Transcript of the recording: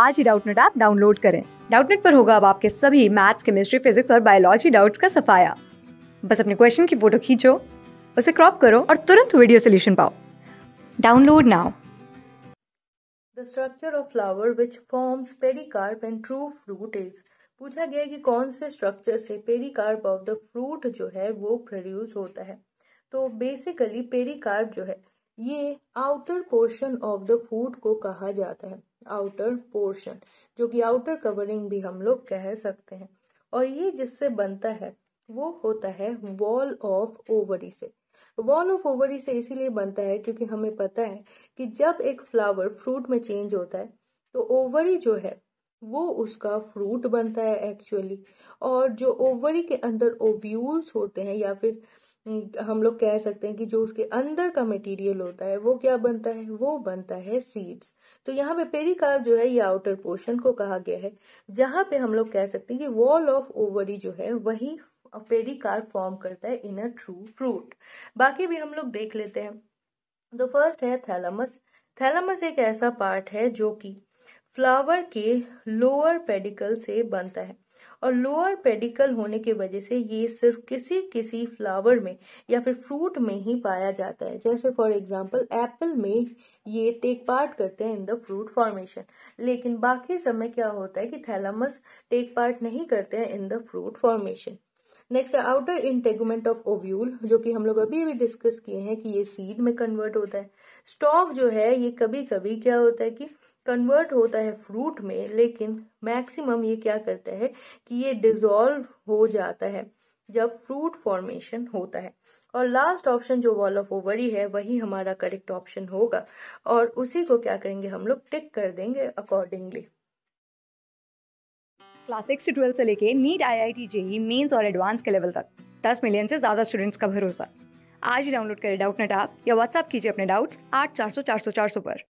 आज ही Doubtnut app download करें डाउटनेट पर होगा अब आपके सभी मैथ्स केमिस्ट्री फिजिक्स और बायोलॉजी डाउट्स का सफाया बस अपने क्वेश्चन की फोटो खींचो उसे क्रॉप करो और तुरंत वीडियो सोल्यूशन पाओ download now the structure of flower which forms pericarp and true fruit is पूछा गया है कि कौन से स्ट्रक्चर से पेरिकार्प ऑफ द फ्रूट जो है वो प्रोड्यूस होता है तो बेसिकली पेरिकार्प जो है ये outer portion of the food को कहा जाता है आउटर पोर्शन जो कि आउटर कवरिंग भी हम लोग कह सकते हैं और ये जिससे बनता है वो होता है वॉल ऑफ ओवरी से वॉल ऑफ ओवरी से इसीलिए बनता है क्योंकि हमें पता है कि जब एक फ्लावर फ्रूट में चेंज होता है तो ओवरी जो है वो उसका फ्रूट बनता है एक्चुअली और जो ओवरी के अंदर ओव्यूल्स होते हैं या फिर हम्म, हम लोग कह सकते हैं कि जो उसके अंदर का मटेरियल होता है वो क्या बनता है वो बनता है सीड्स तो यहाँ पे पेरिकार्प जो है ये आउटर पोर्शन को कहा गया है जहां पे हम लोग कह सकते हैं कि वॉल ऑफ ओवरी जो है वही पेरिकार्प फॉर्म करता है इन अ ट्रू फ्रूट बाकी भी हम लोग देख लेते हैं तो फर्स्ट है थैलमस थैलमस एक ऐसा पार्ट है जो कि फ्लावर के लोअर पेडिकल से बनता है और लोअर पेडिकल होने के वजह से ये सिर्फ किसी किसी फ्लावर में या फिर फ्रूट में ही पाया जाता है जैसे फॉर एग्जांपल एप्पल में ये टेक पार्ट करते हैं इन द फ्रूट फॉर्मेशन लेकिन बाकी सब में क्या होता है कि थैलामस टेक पार्ट नहीं करते हैं in the fruit formation next है आउटर इंटेगमेंट ऑफ ओव्यूल जो कि हम लोग अभी भी डिस्कस किए हैं कि ये सीड में कन्वर्ट होता है स्टॉक जो है ये कभी कभी क्या होता है कि कन्वर्ट होता है फ्रूट में लेकिन मैक्सिमम ये क्या करता है कि ये डिजोल्व हो जाता है जब फ्रूट फॉर्मेशन होता है और लास्ट ऑप्शन जो वॉल ऑफ ओवरी है वही हमारा करेक्ट ऑप्शन होगा और उसी को क्या करेंगे हम लोग टिक कर देंगे अकॉर्डिंगली क्लास सिक्स से ट्वेल्थ से लेके NEET I I T JEE mains और एडवांस के लेवल तक दस मिलियन से ज़्यादा स्टूडेंट्स का भरोसा आज ही डाउनलोड करें डाउट नेट आप या व्हाट्सअप कीजिए अपने डाउट्स आठ चार सौ चार सौ चार सौ पर